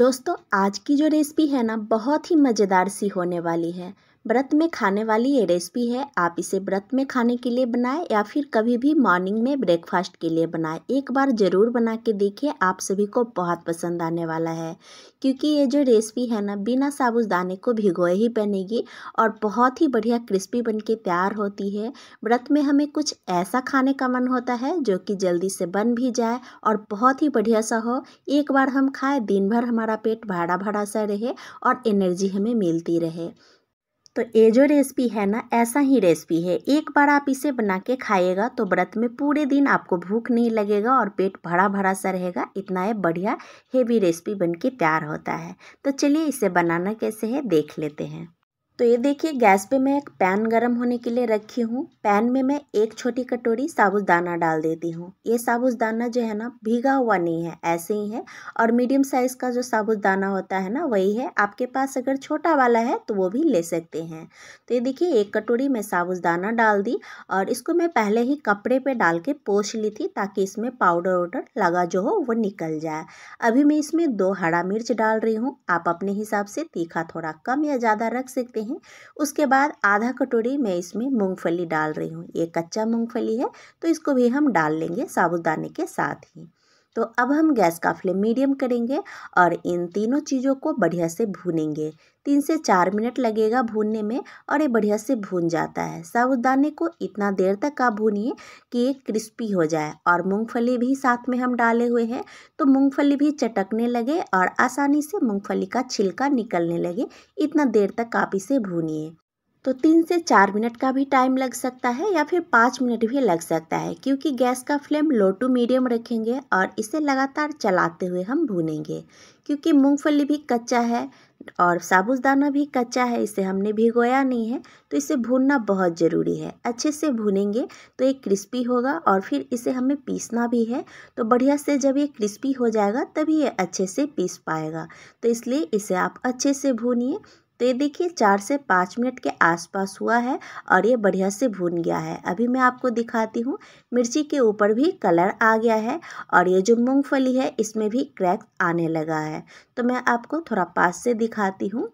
दोस्तों आज की जो रेसिपी है ना बहुत ही मज़ेदार सी होने वाली है व्रत में खाने वाली ये रेसिपी है आप इसे व्रत में खाने के लिए बनाएं या फिर कभी भी मॉर्निंग में ब्रेकफास्ट के लिए बनाएं एक बार ज़रूर बना के देखिए आप सभी को बहुत पसंद आने वाला है क्योंकि ये जो रेसिपी है ना बिना साबुदाने को भिगोए ही बनेगी और बहुत ही बढ़िया क्रिस्पी बन के तैयार होती है व्रत में हमें कुछ ऐसा खाने का मन होता है जो कि जल्दी से बन भी जाए और बहुत ही बढ़िया सा हो एक बार हम खाएँ दिन भर हमारा पेट भाड़ा भाड़ा सा रहे और एनर्जी हमें मिलती रहे तो ये जो रेसिपी है ना ऐसा ही रेसिपी है एक बार आप इसे बना के खाइएगा तो व्रत में पूरे दिन आपको भूख नहीं लगेगा और पेट भरा भरा सा रहेगा इतना ये बढ़िया हेवी रेसिपी बन के तैयार होता है तो चलिए इसे बनाना कैसे है देख लेते हैं तो ये देखिए गैस पे मैं एक पैन गरम होने के लिए रखी हूँ पैन में मैं एक छोटी कटोरी साबुदाना डाल देती हूँ ये साबुदाना जो है ना भीगा हुआ नहीं है ऐसे ही है और मीडियम साइज़ का जो साबुदाना होता है ना वही है आपके पास अगर छोटा वाला है तो वो भी ले सकते हैं तो ये देखिए एक कटोरी मैं साबुदाना डाल दी और इसको मैं पहले ही कपड़े पर डाल के पोछ ली थी ताकि इसमें पाउडर वाउडर लगा जो हो वो निकल जाए अभी मैं इसमें दो हरा मिर्च डाल रही हूँ आप अपने हिसाब से तीखा थोड़ा कम या ज़्यादा रख सकते हैं हैं उसके बाद आधा कटोरी मैं इसमें मूंगफली डाल रही हूँ ये कच्चा मूंगफली है तो इसको भी हम डाल लेंगे साबुदाने के साथ ही तो अब हम गैस का फ्लेम मीडियम करेंगे और इन तीनों चीज़ों को बढ़िया से भूनेंगे तीन से चार मिनट लगेगा भूनने में और ये बढ़िया से भून जाता है साबुदाने को इतना देर तक आप भूनिए कि ये क्रिस्पी हो जाए और मूंगफली भी साथ में हम डाले हुए हैं तो मूंगफली भी चटकने लगे और आसानी से मूंगफली का छिलका निकलने लगे इतना देर तक आप इसे भूनिए तो तीन से चार मिनट का भी टाइम लग सकता है या फिर पाँच मिनट भी लग सकता है क्योंकि गैस का फ्लेम लो टू मीडियम रखेंगे और इसे लगातार चलाते हुए हम भूनेंगे क्योंकि मूंगफली भी कच्चा है और साबुसदाना भी कच्चा है इसे हमने भिगोया नहीं है तो इसे भूनना बहुत ज़रूरी है अच्छे से भूनेंगे तो ये क्रिस्पी होगा और फिर इसे हमें पीसना भी है तो बढ़िया से जब ये क्रिस्पी हो जाएगा तभी ये अच्छे से पीस पाएगा तो इसलिए इसे आप अच्छे से भूनिए तो ये देखिए चार से पाँच मिनट के आसपास हुआ है और ये बढ़िया से भून गया है अभी मैं आपको दिखाती हूँ मिर्ची के ऊपर भी कलर आ गया है और ये जो मूँगफली है इसमें भी क्रैक आने लगा है तो मैं आपको थोड़ा पास से दिखाती हूँ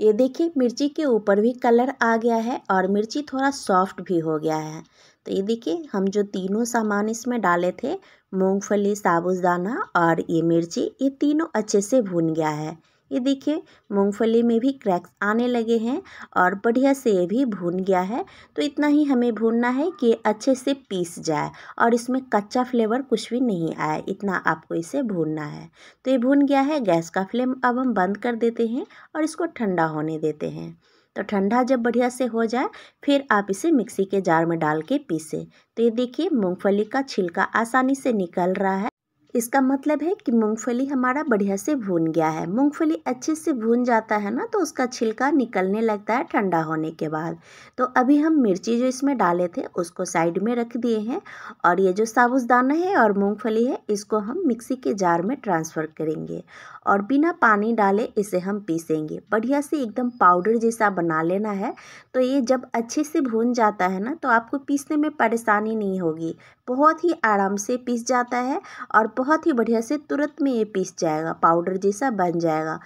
ये देखिए मिर्ची के ऊपर भी कलर आ गया है और मिर्ची थोड़ा सॉफ्ट भी हो गया है तो ये देखिए हम जो तीनों सामान इसमें डाले थे मूंगफली साबुदाना और ये मिर्ची ये तीनों अच्छे से भून गया है ये देखिए मूंगफली में भी क्रैक्स आने लगे हैं और बढ़िया से ये भी भून गया है तो इतना ही हमें भूनना है कि अच्छे से पीस जाए और इसमें कच्चा फ्लेवर कुछ भी नहीं आए इतना आपको इसे भूनना है तो ये भून गया है गैस का फ्लेम अब हम बंद कर देते हैं और इसको ठंडा होने देते हैं तो ठंडा जब बढ़िया से हो जाए फिर आप इसे मिक्सी के जार में डाल के पीसें तो ये देखिए मूँगफली का छिलका आसानी से निकल रहा है इसका मतलब है कि मूंगफली हमारा बढ़िया से भून गया है मूंगफली अच्छे से भून जाता है ना तो उसका छिलका निकलने लगता है ठंडा होने के बाद तो अभी हम मिर्ची जो इसमें डाले थे उसको साइड में रख दिए हैं और ये जो साबुदाना है और मूंगफली है इसको हम मिक्सी के जार में ट्रांसफ़र करेंगे और बिना पानी डाले इसे हम पीसेंगे बढ़िया से एकदम पाउडर जैसा बना लेना है तो ये जब अच्छे से भून जाता है ना तो आपको पीसने में परेशानी नहीं होगी बहुत ही आराम से पीस जाता है और बहुत ही बढ़िया से तुरंत में ये पीस जाएगा पाउडर जैसा बन जाएगा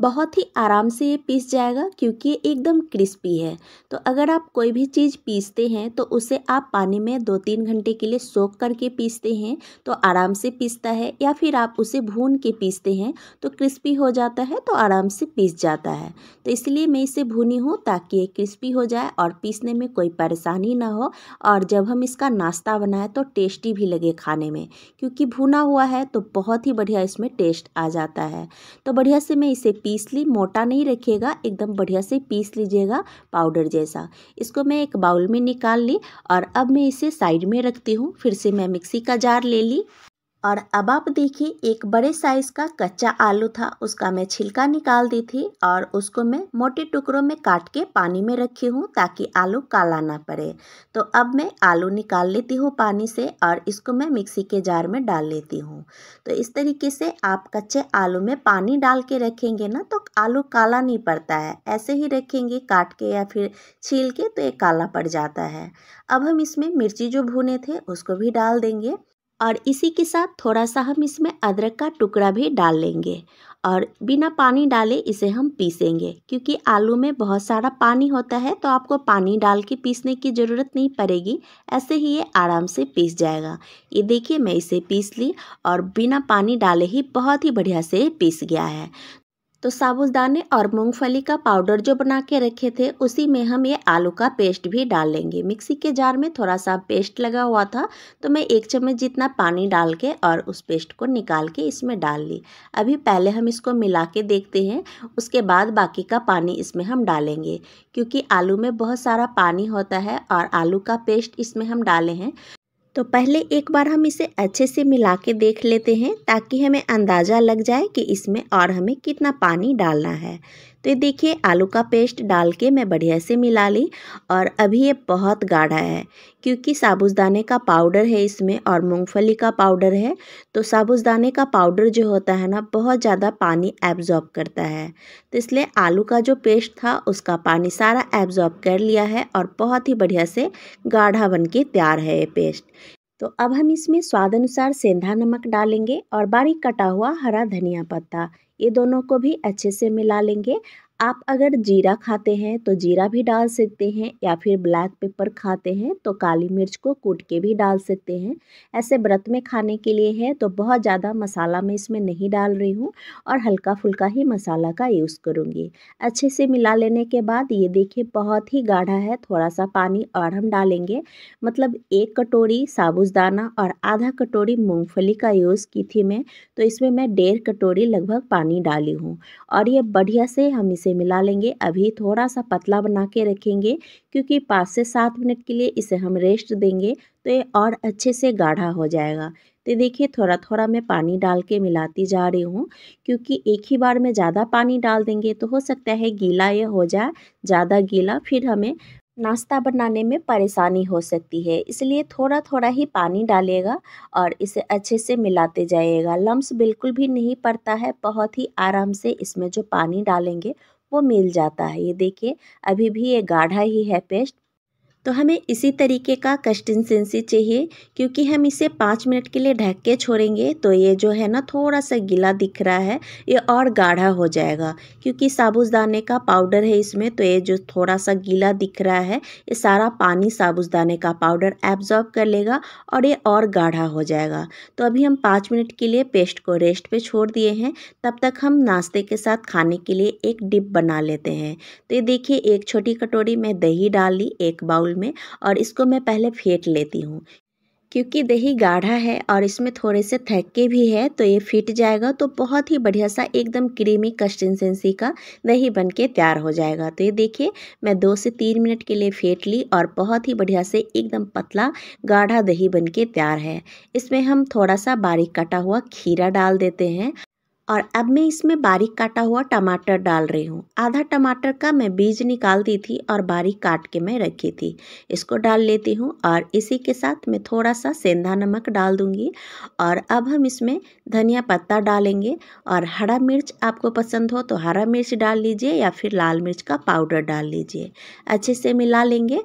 बहुत ही आराम से ये पीस जाएगा क्योंकि ये एकदम क्रिस्पी है तो अगर आप कोई भी चीज़ पीसते हैं तो उसे आप पानी में दो तीन घंटे के लिए सोख करके पीसते हैं तो आराम से पीसता है या फिर आप उसे भून के पीसते हैं तो क्रिस्पी हो जाता है तो आराम से पीस जाता है तो इसलिए मैं इसे भूनी हूँ ताकि ये क्रिस्पी हो जाए और पीसने में कोई परेशानी ना हो और जब हम इसका नाश्ता बनाएं तो टेस्टी भी लगे खाने में क्योंकि भुना हुआ है तो बहुत ही बढ़िया इसमें टेस्ट आ जाता है तो बढ़िया से मैं इसे पीस ली मोटा नहीं रखिएगा एकदम बढ़िया से पीस लीजिएगा पाउडर जैसा इसको मैं एक बाउल में निकाल ली और अब मैं इसे साइड में रखती हूँ फिर से मैं मिक्सी का जार ले ली और अब आप देखिए एक बड़े साइज का कच्चा आलू था उसका मैं छिलका निकाल दी थी और उसको मैं मोटे टुकड़ों में काट के पानी में रखी हूँ ताकि आलू काला ना पड़े तो अब मैं आलू निकाल लेती हूँ पानी से और इसको मैं मिक्सी के जार में डाल लेती हूँ तो इस तरीके से आप कच्चे आलू में पानी डाल के रखेंगे ना तो आलू काला नहीं पड़ता है ऐसे ही रखेंगे काट के या फिर छील के तो ये काला पड़ जाता है अब हम इसमें मिर्ची जो भुने थे उसको भी डाल देंगे और इसी के साथ थोड़ा सा हम इसमें अदरक का टुकड़ा भी डाल लेंगे और बिना पानी डाले इसे हम पीसेंगे क्योंकि आलू में बहुत सारा पानी होता है तो आपको पानी डाल के पीसने की ज़रूरत नहीं पड़ेगी ऐसे ही ये आराम से पीस जाएगा ये देखिए मैं इसे पीस ली और बिना पानी डाले ही बहुत ही बढ़िया से पीस गया है तो साबुदाने और मूंगफली का पाउडर जो बना के रखे थे उसी में हम ये आलू का पेस्ट भी डाल लेंगे मिक्सी के जार में थोड़ा सा पेस्ट लगा हुआ था तो मैं एक चम्मच जितना पानी डाल के और उस पेस्ट को निकाल के इसमें डाल ली अभी पहले हम इसको मिला के देखते हैं उसके बाद बाकी का पानी इसमें हम डालेंगे क्योंकि आलू में बहुत सारा पानी होता है और आलू का पेस्ट इसमें हम डाले हैं तो पहले एक बार हम इसे अच्छे से मिला के देख लेते हैं ताकि हमें अंदाज़ा लग जाए कि इसमें और हमें कितना पानी डालना है तो ये देखिए आलू का पेस्ट डाल के मैं बढ़िया से मिला ली और अभी ये बहुत गाढ़ा है क्योंकि साबुसदाने का पाउडर है इसमें और मूंगफली का पाउडर है तो साबुसदाने का पाउडर जो होता है ना बहुत ज़्यादा पानी एब्जॉर्ब करता है तो इसलिए आलू का जो पेस्ट था उसका पानी सारा एब्जॉर्ब कर लिया है और बहुत ही बढ़िया से गाढ़ा बन के तैयार है ये पेस्ट तो अब हम इसमें स्वाद अनुसार सेंधा नमक डालेंगे और बारीक कटा हुआ हरा धनिया पत्ता ये दोनों को भी अच्छे से मिला लेंगे आप अगर जीरा खाते हैं तो जीरा भी डाल सकते हैं या फिर ब्लैक पेपर खाते हैं तो काली मिर्च को कूट के भी डाल सकते हैं ऐसे व्रत में खाने के लिए है तो बहुत ज़्यादा मसाला मैं इसमें नहीं डाल रही हूँ और हल्का फुल्का ही मसाला का यूज़ करूँगी अच्छे से मिला लेने के बाद ये देखिए बहुत ही गाढ़ा है थोड़ा सा पानी और हम डालेंगे मतलब एक कटोरी साबुदाना और आधा कटोरी मूँगफली का यूज़ की थी मैं तो इसमें मैं डेढ़ कटोरी लगभग पानी डाली हूँ और ये बढ़िया से हम इस इसे मिला लेंगे अभी थोड़ा सा पतला बना के रखेंगे क्योंकि पाँच से सात मिनट के लिए इसे हम रेस्ट देंगे तो ये और अच्छे से गाढ़ा हो जाएगा तो देखिए थोड़ा थोड़ा मैं पानी डाल के मिलाती जा रही हूँ क्योंकि एक ही बार में ज़्यादा पानी डाल देंगे तो हो सकता है गीला ये हो जाए ज़्यादा गीला फिर हमें नाश्ता बनाने में परेशानी हो सकती है इसलिए थोड़ा थोड़ा ही पानी डालेगा और इसे अच्छे से मिलाते जाइएगा लम्स बिल्कुल भी नहीं पड़ता है बहुत ही आराम से इसमें जो पानी डालेंगे आपको मिल जाता है ये देखिए अभी भी ये गाढ़ा ही है पेस्ट तो हमें इसी तरीके का कंसिस्टेंसी चाहिए क्योंकि हम इसे पाँच मिनट के लिए ढक के छोड़ेंगे तो ये जो है ना थोड़ा सा गीला दिख रहा है ये और गाढ़ा हो जाएगा क्योंकि साबुसदाने का पाउडर है इसमें तो ये जो थोड़ा सा गीला दिख रहा है ये सारा पानी साबुसदाने का पाउडर एब्जॉर्ब कर लेगा और ये और गाढ़ा हो जाएगा तो अभी हम पाँच मिनट के लिए पेस्ट को रेस्ट पर छोड़ दिए हैं तब तक हम नाश्ते के साथ खाने के लिए एक डिप बना लेते हैं तो ये देखिए एक छोटी कटोरी में दही डाल ली एक बाउल में और इसको मैं पहले फेंट लेती हूँ क्योंकि दही गाढ़ा है और इसमें थोड़े से थक्के भी है तो ये फिट जाएगा तो बहुत ही बढ़िया सा एकदम क्रीमी कंसिस्टेंसी का दही बन के तैयार हो जाएगा तो ये देखिए मैं दो से तीन मिनट के लिए फेंट ली और बहुत ही बढ़िया से एकदम पतला गाढ़ा दही बन के तैयार है इसमें हम थोड़ा सा बारीक कटा हुआ खीरा डाल देते हैं और अब मैं इसमें बारीक काटा हुआ टमाटर डाल रही हूँ आधा टमाटर का मैं बीज निकाल दी थी और बारीक काट के मैं रखी थी इसको डाल लेती हूँ और इसी के साथ मैं थोड़ा सा सेंधा नमक डाल दूँगी और अब हम इसमें धनिया पत्ता डालेंगे और हरा मिर्च आपको पसंद हो तो हरा मिर्च डाल लीजिए या फिर लाल मिर्च का पाउडर डाल लीजिए अच्छे से मिला लेंगे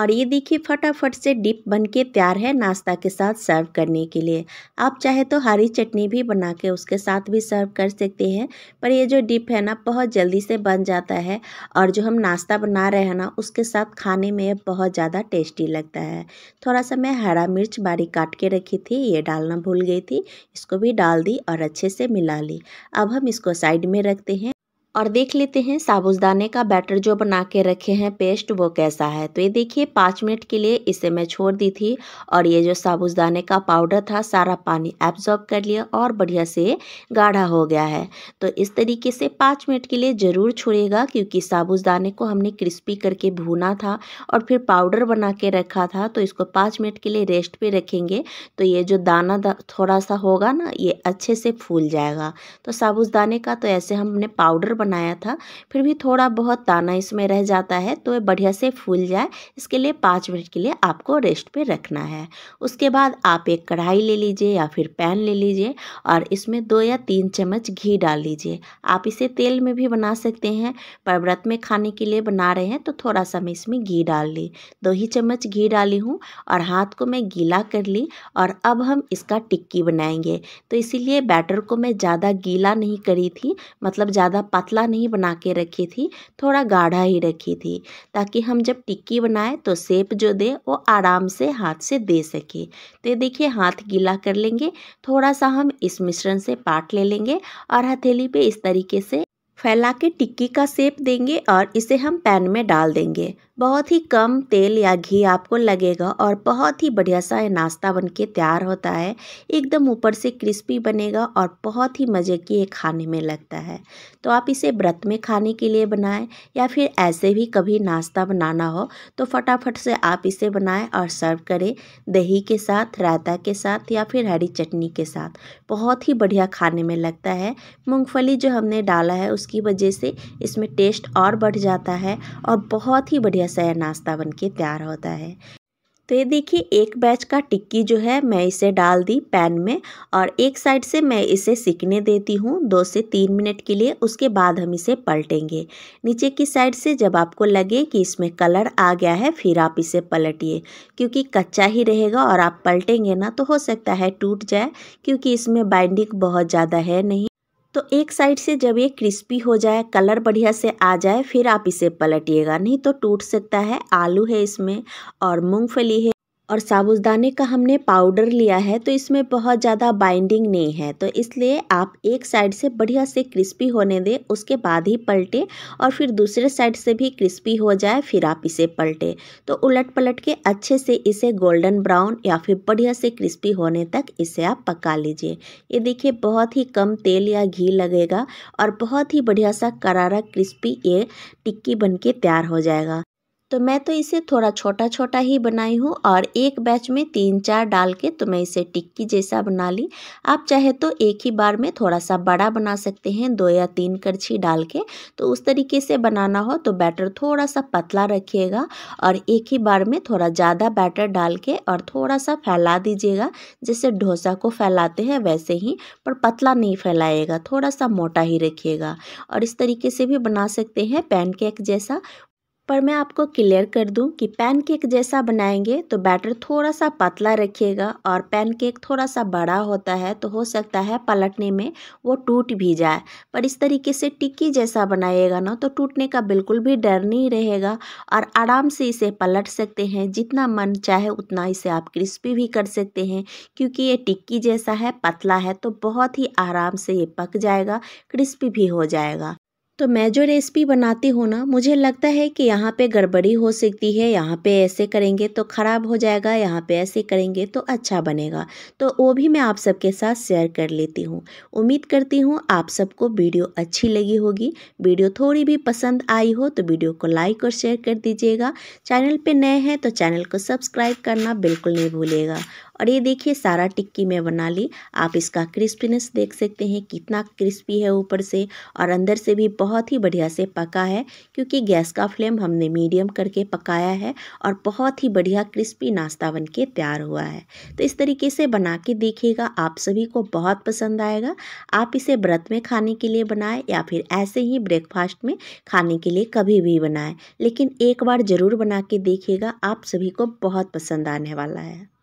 और ये देखिए फटाफट से डिप बन के तैयार है नाश्ता के साथ सर्व करने के लिए आप चाहे तो हरी चटनी भी बना के उसके साथ भी सर्व कर सकते हैं पर ये जो डिप है ना बहुत जल्दी से बन जाता है और जो हम नाश्ता बना रहे हैं ना उसके साथ खाने में बहुत ज़्यादा टेस्टी लगता है थोड़ा सा मैं हरा मिर्च बारीक काट के रखी थी ये डालना भूल गई थी इसको भी डाल दी और अच्छे से मिला ली अब हम इसको साइड में रखते हैं और देख लेते हैं साबुदाने का बैटर जो बना के रखे हैं पेस्ट वो कैसा है तो ये देखिए पाँच मिनट के लिए इसे मैं छोड़ दी थी और ये जो साबुसदाने का पाउडर था सारा पानी एब्जॉर्ब कर लिया और बढ़िया से गाढ़ा हो गया है तो इस तरीके से पाँच मिनट के लिए ज़रूर छोड़ेगा क्योंकि साबुसदाने को हमने क्रिस्पी करके भूना था और फिर पाउडर बना के रखा था तो इसको पाँच मिनट के लिए रेस्ट पर रखेंगे तो ये जो दाना थोड़ा सा होगा ना ये अच्छे से फूल जाएगा तो साबुसदाने का तो ऐसे हमने पाउडर बना बनाया था फिर भी थोड़ा बहुत दाना इसमें रह जाता है तो ये बढ़िया से फूल जाए इसके लिए पाँच मिनट के लिए आपको रेस्ट पे रखना है उसके बाद आप एक कढ़ाई ले लीजिए या फिर पैन ले लीजिए और इसमें दो या तीन चम्मच घी डाल लीजिए आप इसे तेल में भी बना सकते हैं पर व्रत में खाने के लिए बना रहे हैं तो थोड़ा सा मैं इसमें घी डाल ली दो ही चम्मच घी डाली हूँ और हाथ को मैं गीला कर ली और अब हम इसका टिक्की बनाएंगे तो इसीलिए बैटर को मैं ज़्यादा गीला नहीं करी थी मतलब ज़्यादा पत पातला नहीं बना के रखी थी थोड़ा गाढ़ा ही रखी थी ताकि हम जब टिक्की बनाए तो सेप जो दे वो आराम से हाथ से दे सके तो देखिए हाथ गीला कर लेंगे थोड़ा सा हम इस मिश्रण से पाट ले लेंगे और हथेली पे इस तरीके से फैला के टिक्की का सेप देंगे और इसे हम पैन में डाल देंगे बहुत ही कम तेल या घी आपको लगेगा और बहुत ही बढ़िया सा ये नाश्ता बन के तैयार होता है एकदम ऊपर से क्रिस्पी बनेगा और बहुत ही मज़े की ये खाने में लगता है तो आप इसे व्रत में खाने के लिए बनाएं या फिर ऐसे भी कभी नाश्ता बनाना हो तो फटाफट से आप इसे बनाएं और सर्व करें दही के साथ रायता के साथ या फिर हरी चटनी के साथ बहुत ही बढ़िया खाने में लगता है मूँगफली जो हमने डाला है उसकी वजह से इसमें टेस्ट और बढ़ जाता है और बहुत ही बढ़िया से नाश्ता बन के तैयार होता है तो ये देखिए एक बैच का टिक्की जो है मैं इसे डाल दी पैन में और एक साइड से मैं इसे सिकने देती हूँ दो से तीन मिनट के लिए उसके बाद हम इसे पलटेंगे नीचे की साइड से जब आपको लगे कि इसमें कलर आ गया है फिर आप इसे पलटिए क्योंकि कच्चा ही रहेगा और आप पलटेंगे ना तो हो सकता है टूट जाए क्योंकि इसमें बाइंडिंग बहुत ज़्यादा है नहीं तो एक साइड से जब ये क्रिस्पी हो जाए कलर बढ़िया से आ जाए फिर आप इसे पलटिएगा नहीं तो टूट सकता है आलू है इसमें और मूंगफली है और साबुदाने का हमने पाउडर लिया है तो इसमें बहुत ज़्यादा बाइंडिंग नहीं है तो इसलिए आप एक साइड से बढ़िया से क्रिस्पी होने दें उसके बाद ही पलटे और फिर दूसरे साइड से भी क्रिस्पी हो जाए फिर आप इसे पलटे तो उलट पलट के अच्छे से इसे गोल्डन ब्राउन या फिर बढ़िया से क्रिस्पी होने तक इसे आप पका लीजिए ये देखिए बहुत ही कम तेल या घी लगेगा और बहुत ही बढ़िया सा करारा क्रिस्पी ये टिक्की बन तैयार हो जाएगा तो मैं तो इसे थोड़ा छोटा छोटा ही बनाई हूँ और एक बैच में तीन चार डाल के तो मैं इसे टिक्की जैसा बना ली आप चाहे तो एक ही बार में थोड़ा सा बड़ा बना सकते हैं दो या तीन करछी डाल के तो उस तरीके से बनाना हो तो बैटर थोड़ा सा पतला रखिएगा और एक ही बार में थोड़ा ज़्यादा बैटर डाल के और थोड़ा सा फैला दीजिएगा जैसे डोसा को फैलाते हैं वैसे ही पर पतला नहीं फैलाएगा थोड़ा सा मोटा ही रखिएगा और इस तरीके से भी बना सकते हैं पैनकेक जैसा पर मैं आपको क्लियर कर दूं कि पैनकेक जैसा बनाएंगे तो बैटर थोड़ा सा पतला रखिएगा और पैनकेक थोड़ा सा बड़ा होता है तो हो सकता है पलटने में वो टूट भी जाए पर इस तरीके से टिक्की जैसा बनाइएगा ना तो टूटने का बिल्कुल भी डर नहीं रहेगा और आराम से इसे पलट सकते हैं जितना मन चाहे उतना इसे आप क्रिस्पी भी कर सकते हैं क्योंकि ये टिक्की जैसा है पतला है तो बहुत ही आराम से ये पक जाएगा क्रिस्पी भी हो जाएगा तो मैं जो रेसिपी बनाती हूँ ना मुझे लगता है कि यहाँ पे गड़बड़ी हो सकती है यहाँ पे ऐसे करेंगे तो ख़राब हो जाएगा यहाँ पे ऐसे करेंगे तो अच्छा बनेगा तो वो भी मैं आप सबके साथ शेयर कर लेती हूँ उम्मीद करती हूँ आप सबको वीडियो अच्छी लगी होगी वीडियो थोड़ी भी पसंद आई हो तो वीडियो को लाइक और शेयर कर दीजिएगा चैनल पर नए हैं तो चैनल को सब्सक्राइब करना बिल्कुल नहीं भूलिएगा और ये देखिए सारा टिक्की मैं बना ली आप इसका क्रिस्पीनेस देख सकते हैं कितना क्रिस्पी है ऊपर से और अंदर से भी बहुत ही बढ़िया से पका है क्योंकि गैस का फ्लेम हमने मीडियम करके पकाया है और बहुत ही बढ़िया क्रिस्पी नाश्ता बन के तैयार हुआ है तो इस तरीके से बना के देखिएगा आप सभी को बहुत पसंद आएगा आप इसे व्रत में खाने के लिए बनाएं या फिर ऐसे ही ब्रेकफास्ट में खाने के लिए कभी भी बनाएं लेकिन एक बार ज़रूर बना के देखिएगा आप सभी को बहुत पसंद आने वाला है